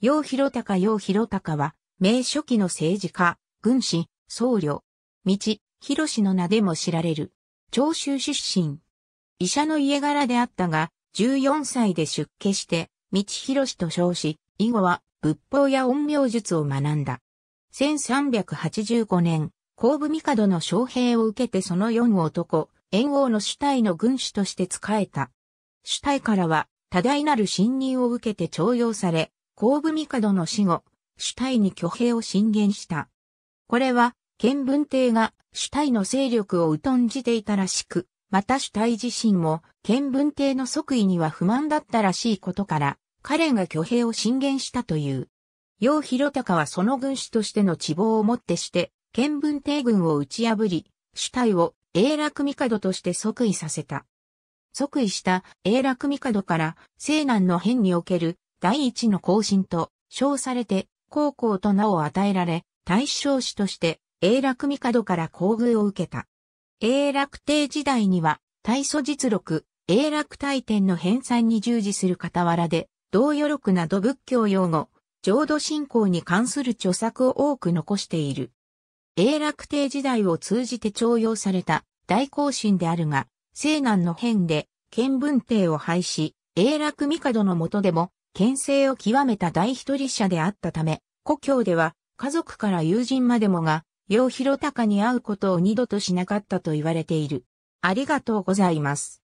陽広隆楊広隆は、明初期の政治家、軍師、僧侶、道、広氏の名でも知られる。長州出身。医者の家柄であったが、14歳で出家して、道広氏と称し、以後は仏法や陰陽術を学んだ。1385年、後部帝の将兵を受けてその四男、炎王の主体の軍師として仕えた。主体からは、多大なる信任を受けて徴用され、後部帝の死後、主体に挙兵を進言した。これは、剣文帝が主体の勢力を疎んじていたらしく、また主体自身も剣文帝の即位には不満だったらしいことから、彼が挙兵を進言したという。楊広隆はその軍師としての希望をもってして、剣文帝軍を打ち破り、主体を永楽帝として即位させた。即位した永楽帝から西南の変における第一の行進と称されて、高校と名を与えられ、大将士として、永楽帝から厚遇を受けた。永楽帝時代には、大祖実録、永楽大典の編纂に従事する傍らで、同余録など仏教用語、浄土信仰に関する著作を多く残している。永楽帝時代を通じて徴用された大行進であるが、西南の変で、見文帝を廃止、永楽帝の下でも牽制を極めた大一人者であったため、故郷では家族から友人までもが、陽広隆に会うことを二度としなかったと言われている。ありがとうございます。